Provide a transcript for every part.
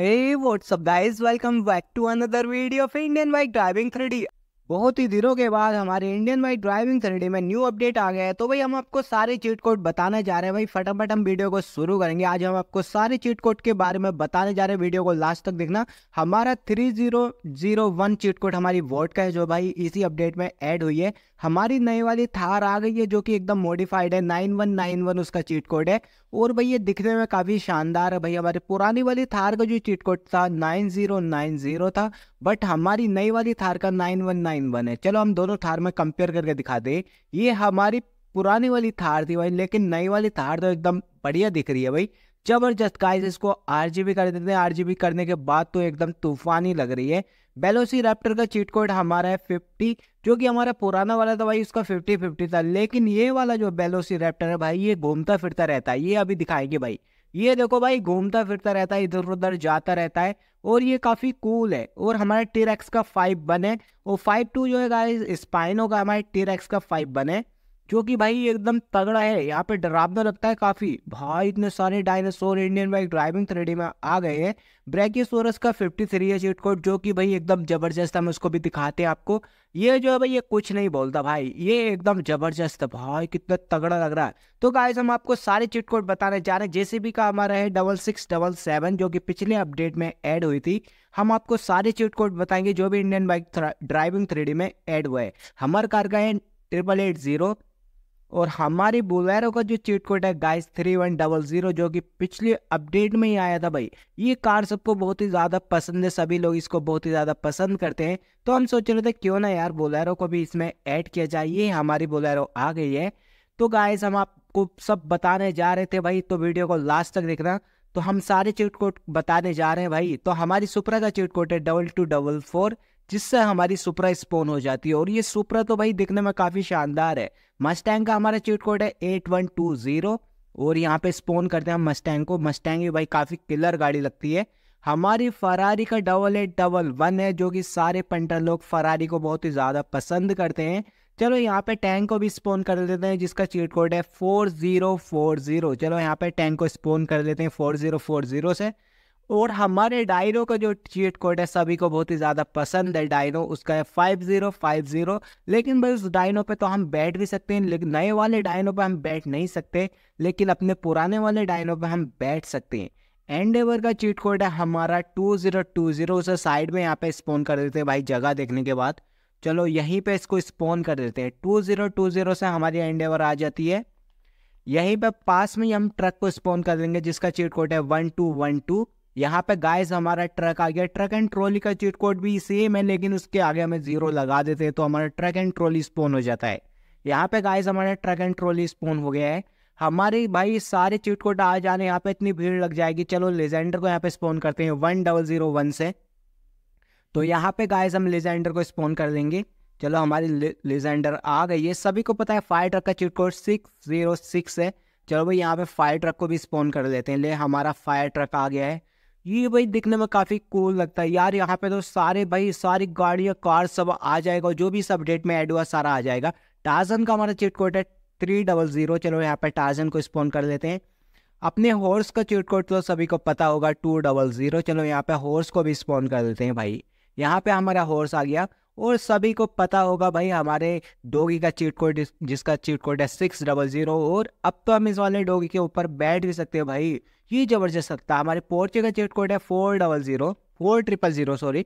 Hey what's up guys welcome back to another video of Indian Bike Driving 3D बहुत ही दिनों के बाद हमारे इंडियन बाइक ड्राइविंग थ्री में न्यू अपडेट आ गया है तो भाई हम आपको सारे चीट कोड बताने जा रहे हैं भाई फटाफट हम वीडियो को शुरू करेंगे आज हम आपको सारे चीट कोड के बारे में बताने जा रहे हैं वीडियो को लास्ट तक देखना हमारा three zero zero one cheat code हमारी वोट का है जो भाई इसी अपडेट में एड हुई है हमारी नई वाली थार आ गई है जो कि एकदम मॉडिफाइड है नाइन वन नाइन वन उसका चीट कोड है और भाई ये दिखने में काफ़ी शानदार है भाई हमारी पुरानी वाली थार का जो चिटकोट था नाइन जीरो नाइन जीरो था बट हमारी नई वाली थार का नाइन वन नाइन वन है चलो हम दोनों थार में कंपेयर करके दिखा दें ये हमारी पुरानी वाली थार थी भाई लेकिन नई वाली थार तो एकदम बढ़िया दिख रही है भाई जबरदस्त गाइस इसको आरजीबी कर देते हैं आरजीबी करने के बाद तो एकदम तूफानी लग रही है बेलोसी रैप्टर का चीट कोड हमारा है फिफ्टी जो कि हमारा पुराना वाला था भाई उसका फिफ्टी फिफ्टी था लेकिन ये वाला जो बेलोसी रैप्टर है भाई ये घूमता फिरता रहता है ये अभी दिखाएंगे भाई ये देखो भाई घूमता फिरता रहता है इधर उधर जाता रहता है और ये काफ़ी कूल है और हमारे टीरेक्स का फाइव बन है और फाइव टू जो है स्पाइन होगा हमारे टीरेक्स का फाइव बन है जो कि भाई एकदम तगड़ा है यहाँ पे डरावना लगता है काफी भाई इतने सारे dinosaur Indian bike driving three D में आ गए हैं ब्रैकिसोरस का फिफ्टी थ्री है चीट कोड जो कि भाई एकदम जबरदस्त हम उसको भी दिखाते हैं आपको ये जो है भाई ये कुछ नहीं बोलता भाई ये एकदम जबरदस्त है भाई कितना तगड़ा लग रहा है तो गाइज हम आपको सारे चिट कोड बताने जा रहे हैं भी का हमारा है डबल सिक्स डबल सेवन जो कि पिछले अपडेट में ऐड हुई थी हम आपको सारे चिट कोड बताएंगे जो भी इंडियन बाइक ड्राइविंग थ्रेडी में एड हुआ है हमारे कार का है ट्रिपल एट जीरो और हमारी बोलेरो का जो चीट कोड है guys three one double zero जो कि पिछले अपडेट में ही आया था भाई ये कार सबको बहुत ही ज़्यादा पसंद है सभी लोग इसको बहुत ही ज़्यादा पसंद करते हैं तो हम सोच रहे थे क्यों ना यार बोलेरो को भी इसमें ऐड किया जाए ये हमारी बोलेरो आ गई है तो गाइस हम आपको सब बताने जा रहे थे भाई तो वीडियो को लास्ट तक देखना तो हम सारे चीट कोड बताने जा रहे हैं भाई तो हमारी सुपरा का चीट कोड है डबल टू डबल फोर जिससे हमारी सुपरा स्पोन हो जाती है और ये सुपरा तो भाई दिखने में काफ़ी शानदार है मस्टैंग का हमारा चीट कोड है एट वन टू ज़ीरो और यहाँ पे स्पोन करते हैं हम मस्टैंग को मस्टैंग भी भाई काफ़ी किलर गाड़ी लगती है हमारी फरारी का डबल एट डबल वन है जो कि सारे पंटर लोग फरारी को बहुत ही ज़्यादा पसंद करते हैं चलो यहाँ पे टैंक को भी स्पोन कर लेते हैं जिसका चीट कोड है फोर ज़ीरो फोर ज़ीरो चलो यहाँ पे टैंक को स्पोन कर लेते हैं फोर ज़ीरो फोर ज़ीरो से और हमारे डायनो का जो चीट कोड है सभी को बहुत ही ज़्यादा पसंद है डायनो उसका है फाइव ज़ीरो फाइव ज़ीरो लेकिन भाई उस डायनो पे तो हम बैठ भी सकते हैं लेकिन नए वाले डायनो पे हम बैठ नहीं सकते लेकिन अपने पुराने वाले डायनो पे हम बैठ सकते हैं एंडेवर का चीट कोड है हमारा टू ज़ीरो टू ज़ीरो उसे साइड में यहाँ पे स्पोन कर देते हैं भाई जगह देखने के बाद चलो यहीं पे इसको स्पोन कर देते हैं टू ज़ीरो टू ज़ीरो से हमारी एंडेवर आ जाती है यहीं पे पास में ही हम ट्रक को स्पोन कर देंगे जिसका चीट कोड है वन टू वन टू यहाँ पे गाइस हमारा ट्रक आ गया ट्रक एंड ट्रॉली का चीट कोड भी सेम है लेकिन उसके आगे हमें जीरो लगा देते हैं तो हमारा ट्रक एंड ट्रॉली स्पोन हो जाता है यहाँ पे गाइस हमारा ट्रक एंड ट्रॉली स्पोन हो गया है हमारे भाई सारे चीट कोड आ जाने यहाँ पे इतनी भीड़ लग जाएगी चलो लेजेंडर को यहाँ पे स्पोन करते हैं वन डबल जीरो वन से तो यहाँ पे गाइस हम लेजेंडर को स्पोन कर देंगे चलो हमारी लेजेंडर आ गई है सभी को पता है फायर ट्रक का cheat code six zero six है चलो भाई यहाँ पे फायर ट्रक को भी स्पोन कर लेते हैं ले हमारा फायर ट्रक आ गया है ये भाई दिखने में काफ़ी कूल लगता है यार यहाँ पे तो सारे भाई सारी गाड़ियाँ कार सब आ जाएगा जो भी इस अपडेट में ऐड हुआ सारा आ जाएगा टाजन का हमारा चिट कोड है थ्री डबल ज़ीरो चलो यहाँ पे टाजन को स्पॉन कर लेते हैं अपने हॉर्स का चिट कोड तो सभी को पता होगा टू डबल ज़ीरो चलो यहाँ पे हॉर्स को भी स्पॉन कर लेते हैं भाई यहाँ पे हमारा हॉर्स आ गया और सभी को पता होगा भाई हमारे डोगी का चीट कोड जिसका चीट कोड है सिक्स डबल ज़ीरो और अब तो हम इस वाले डोगी के ऊपर बैठ भी सकते हैं भाई ये ज़बरदस्त लगता है हमारे पोर्चे का चीट कोड है four double zero four triple zero sorry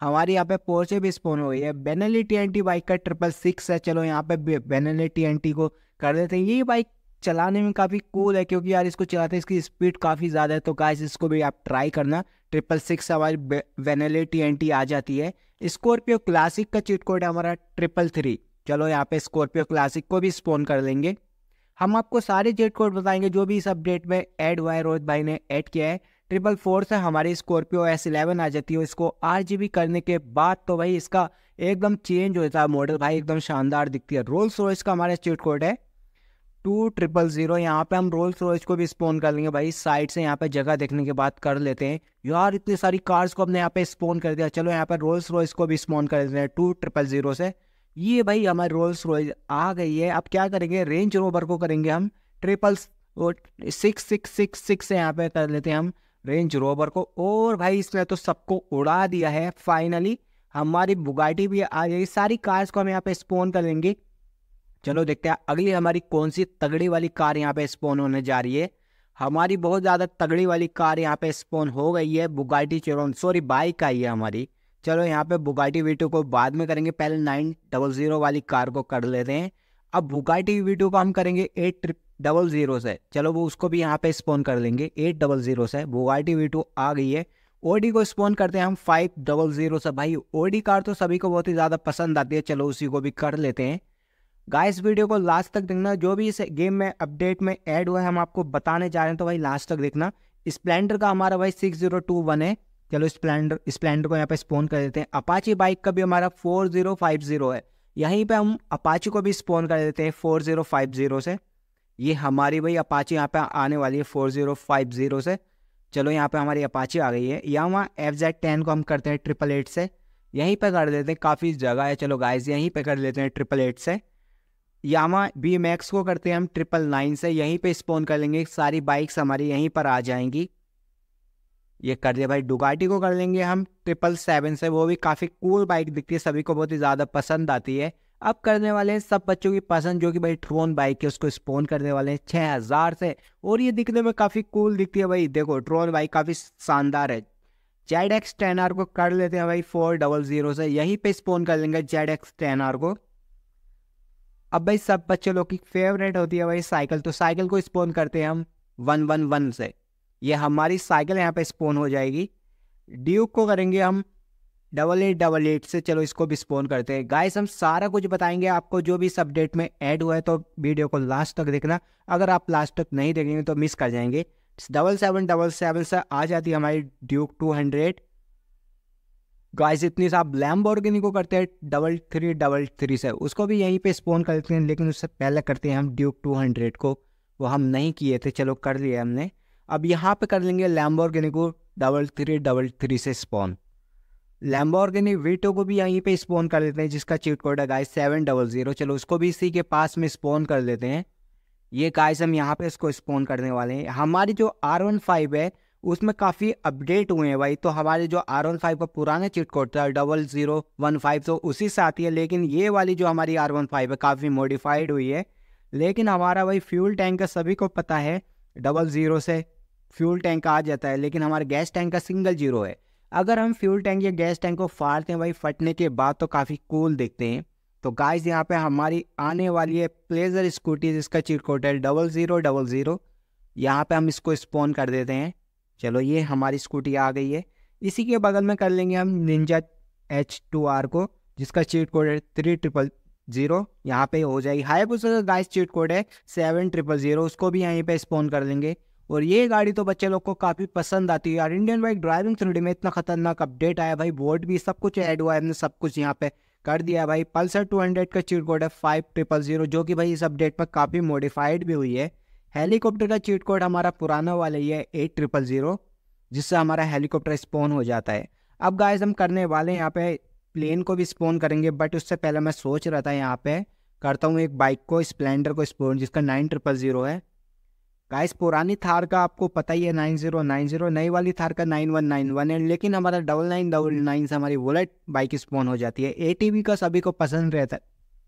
हमारे यहाँ पे पोर्चे भी स्पोन हो गई है बेनली टी बाइक का ट्रिपल सिक्स है चलो यहाँ पे बेनली टी को कर देते हैं ये बाइक चलाने में काफ़ी कूल है क्योंकि यार इसको चलाते हैं इसकी स्पीड काफ़ी ज़्यादा है तो गाइस इसको भी आप ट्राई करना ट्रिपल सिक्स हमारी वेनेले टी आ जाती है स्कॉर्पियो क्लासिक का चीट कोड है हमारा ट्रिपल थ्री चलो यहाँ पे स्कॉर्पियो क्लासिक को भी स्पोन कर लेंगे हम आपको सारे चीट कोड बताएंगे जो भी इस अपडेट में एड हुआ है रोहित भाई ने ऐड किया है ट्रिपल फोर से हमारी स्कॉर्पियो एस इलेवन आ जाती है इसको आर करने के बाद तो भाई इसका एकदम चेंज होता है मॉडल भाई एकदम शानदार दिखती है रोल्स रॉयस का हमारा चीट कोड है टू ट्रिपल जीरो यहाँ पे हम रोल्स रॉयस को भी स्पोन कर लेंगे भाई साइड से यहाँ पे जगह देखने के बाद कर लेते हैं यार इतनी सारी कार्स को हमने यहाँ पे स्पोन कर दिया चलो यहाँ पे रोल्स रॉयस को भी स्पोन कर देते हैं टू ट्रिपल जीरो से ये भाई हमारे रोल्स रॉयस आ गई है अब क्या करेंगे रेंज रोवर को करेंगे हम triple six six six six से यहाँ पे कर लेते हैं हम रेंज रोवर को और भाई इसने तो सबको उड़ा दिया है फाइनली हमारी बुगाटी भी आ जाएगी सारी कार्स को हम यहाँ पे स्पोन कर लेंगे चलो देखते हैं अगली हमारी कौन सी तगड़ी वाली कार यहाँ पे स्पोन होने जा रही है हमारी बहुत ज़्यादा तगड़ी वाली कार यहाँ पे स्पोन हो गई है बुगाटी चेरोन सॉरी बाइक आई है हमारी चलो यहाँ पे बुगाटी वीटू को बाद में करेंगे पहले नाइन डबल ज़ीरो वाली कार को कर लेते हैं अब बुगाटी वीटू को हम करेंगे एट ट्रिप डबल ज़ीरो से चलो वो उसको भी यहाँ पे स्पोन कर लेंगे एट डबल ज़ीरो से बुगाटी वीटू आ गई है ओडी को स्पोन करते हैं हम फाइव डबल ज़ीरो से भाई ओडी कार तो सभी को बहुत ही ज़्यादा पसंद आती है चलो उसी को भी कर लेते हैं गाइस वीडियो को लास्ट तक देखना जो भी इस गेम में अपडेट में ऐड हुआ है हम आपको बताने जा रहे हैं तो भाई लास्ट तक देखना स्प्लेंडर का हमारा भाई सिक्स जीरो टू वन है चलो स्प्लेंडर स्प्लेंडर को यहाँ पे स्पोन कर देते हैं अपाची बाइक का भी हमारा फोर जीरो फाइव जीरो है यहीं पे हम अपाची को भी स्पोन कर देते हैं फोर जीरो फाइव जीरो से ये हमारी भाई अपाची यहाँ पर आने वाली है फोर जीरो फाइव जीरो से चलो यहाँ पर हमारी अपाची आ गई है या वहाँ एफ जेड टेन को हम करते हैं ट्रिपल एट से यहीं पर कर देते हैं काफ़ी जगह है चलो गाइज यहीं पर कर लेते हैं ट्रिपल एट से यामा बी मैक्स को करते हैं हम ट्रिपल नाइन से यहीं पे स्पोन कर लेंगे सारी बाइक्स हमारी यहीं पर आ जाएंगी ये कर दिया भाई डुगाटी को कर लेंगे हम ट्रिपल सेवन से वो भी काफ़ी कूल बाइक दिखती है सभी को बहुत ही ज़्यादा पसंद आती है अब करने वाले हैं सब बच्चों की पसंद जो कि भाई ट्रोन बाइक है उसको स्पोन करने वाले हैं छः हज़ार से और ये दिखने में काफ़ी कूल दिखती है भाई देखो ट्रोन बाइक काफ़ी शानदार है जेड एक्स टेन आर को कर लेते हैं भाई फोर डबल ज़ीरो से यहीं पे स्पोन कर लेंगे जेड एक्स टेन आर को अब भाई सब बच्चे लोग की फेवरेट होती है भाई साइकिल तो साइकिल को स्पोन करते हैं हम वन वन वन से ये हमारी साइकिल यहाँ पे स्पोन हो जाएगी ड्यूक को करेंगे हम डबल एट डबल एट से चलो इसको भी स्पोन करते हैं गाइस हम सारा कुछ बताएंगे आपको जो भी इस अपडेट में ऐड हुआ है तो वीडियो को लास्ट तक देखना अगर आप लास्ट तक नहीं देखेंगे तो मिस कर जाएंगे डबल सेवन डबल सेवन से आ जाती है हमारी ड्यूक टू हंड्रेड गाइस इतनी आप लैम ऑर्गेनिक को करते हैं डबल थ्री डबल थ्री से उसको भी यहीं पे स्पोन कर लेते हैं लेकिन उससे पहले करते हैं हम ड्यूक टू हंड्रेड को वो हम नहीं किए थे चलो कर लिए हमने अब यहाँ पे कर लेंगे लैम्बो ऑर्गेनिक को डबल थ्री डबल थ्री से स्पोन लैम्बो ऑर्गेनिक वीटो को भी यहीं पे स्पोन कर लेते हैं जिसका चीट कोड है गाइस सेवन डबल ज़ीरो चलो उसको भी इसी के पास में स्पोन कर लेते हैं ये गाइस हम यहाँ पे इसको स्पोन करने वाले हैं हमारी जो आर वन फाइव है उसमें काफ़ी अपडेट हुए हैं भाई तो हमारे जो आर वन फाइव का पुराना चिट कोड था डबल जीरो वन फाइव तो उसी से आती है लेकिन ये वाली जो हमारी आर वन फाइव है काफ़ी मॉडिफाइड हुई है लेकिन हमारा भाई फ्यूल टैंक का सभी को पता है डबल ज़ीरो से फ्यूल टैंक आ जाता है लेकिन हमारे गैस टैंक का सिंगल जीरो है अगर हम फ्यूल टैंक या गैस टैंक को फाड़ते हैं भाई फटने के बाद तो काफ़ी कूल देखते हैं तो गाइस यहाँ पे हमारी आने वाली है प्लेजर स्कूटी जिसका चिट कोड है डबल ज़ीरो डबल ज़ीरो यहाँ पर हम इसको स्पॉन कर देते हैं चलो ये हमारी स्कूटी आ गई है इसी के बगल में कर लेंगे हम निंजा एच टू आर को जिसका चीट कोड है थ्री ट्रिपल जीरो यहाँ पे हो जाएगी हाई का गाइस चीट कोड है सेवन ट्रिपल जीरो उसको भी यहीं पे स्पोन कर लेंगे और ये गाड़ी तो बच्चे लोग को काफ़ी पसंद आती है यार इंडियन बाइक ड्राइविंग थ्रीडी में इतना खतरनाक अपडेट आया भाई बोर्ड भी सब कुछ ऐड हुआ है हमने सब कुछ यहाँ पे कर दिया भाई पल्सर टू का चीट कोड है फाइव ट्रिपल जीरो जो कि भाई इस अपडेट पर काफ़ी मॉडिफाइड भी हुई है हेलीकॉप्टर का चीट कोड हमारा पुराना वाला ही है एट ट्रिपल ज़ीरो जिससे हमारा हेलीकॉप्टर स्पोन हो जाता है अब गाइस हम करने वाले हैं यहाँ पे प्लेन को भी स्पोन करेंगे बट उससे पहले मैं सोच रहा था यहाँ पे करता हूँ एक बाइक को स्प्लेंडर को स्पोन जिसका नाइन ट्रिपल ज़ीरो है गाइस पुरानी थार का आपको पता ही है नाइन जीरो नाइन जीरो नई वाली थार का नाइन वन नाइन वन है लेकिन हमारा डबल नाइन डबल नाइन से हमारी बुलेट बाइक स्पोन हो जाती है ए का सभी को पसंद रहता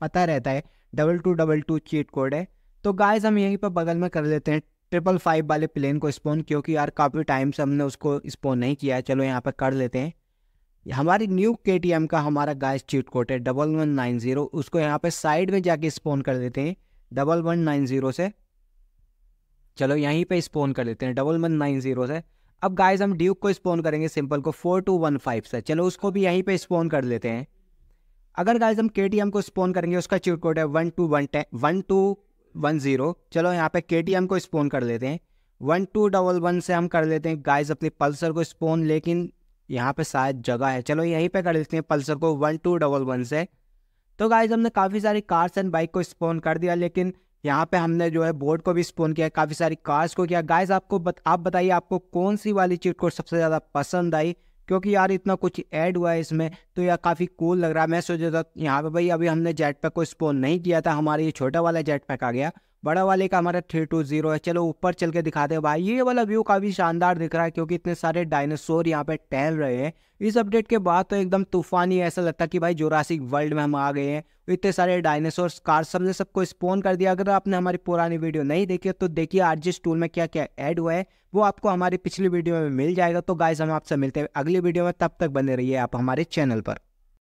पता रहता है double two double two cheat code है तो गाइज हम यहीं पर बगल में कर लेते हैं ट्रिपल फाइव वाले प्लेन को स्पोन क्योंकि यार काफ़ी टाइम से हमने उसको स्पोन नहीं किया है चलो यहाँ पर कर लेते हैं हमारी न्यू के का हमारा गाइस चीट कोट है डबल वन नाइन ज़ीरो उसको यहाँ पर साइड में जाके स्पोन कर देते हैं डबल वन नाइन ज़ीरो से चलो यहीं पे स्पोन कर लेते हैं डबल वन नाइन ज़ीरो से अब गाइस हम ड्यूक को स्पोन करेंगे सिंपल को फोर टू वन फाइव से चलो उसको भी यहीं पे स्पोन कर लेते हैं अगर गाइज हम के को स्पोन करेंगे उसका चिट कोट है one two one ten one two one zero चलो यहाँ पे के को स्पोन कर लेते हैं वन टू डबल वन से हम कर लेते हैं गाइस अपनी पल्सर को स्पोन लेकिन यहाँ पे शायद जगह है चलो यहीं पे कर लेते हैं पल्सर को वन टू डबल वन से तो गाइस हमने काफ़ी सारी कार्स एंड बाइक को स्पोन कर दिया लेकिन यहाँ पे हमने जो है बोर्ड को भी स्पोन किया काफ़ी सारी कार्स को किया गाइज आपको बत, आप बताइए आपको कौन सी वाली चीट को सबसे ज़्यादा पसंद आई क्योंकि यार इतना कुछ ऐड हुआ है इसमें तो यार काफ़ी कूल लग रहा है मैं सोचा था यहाँ पे भाई अभी हमने जेट पैक को स्पोन नहीं किया था हमारे ये छोटा वाला जेट पैक आ गया बड़ा वाले का हमारा थ्री टू जीरो है चलो ऊपर चल के दिखाते हैं भाई ये वाला व्यू काफ़ी शानदार दिख रहा है क्योंकि इतने सारे डायनासोर यहाँ पे टहल रहे हैं इस अपडेट के बाद तो एकदम तूफानी ऐसा लगता है कि भाई जोरासिक वर्ल्ड में हम आ गए हैं इतने सारे डायनासोर कार सब ने सबको स्पोन कर दिया अगर आपने हमारी पुरानी वीडियो नहीं देखी तो देखिए आज जी टूल में क्या क्या ऐड हुआ है वो आपको हमारी पिछली वीडियो में मिल जाएगा तो गाइज हम आपसे मिलते हैं अगली वीडियो में तब तक बने रहिए आप हमारे चैनल पर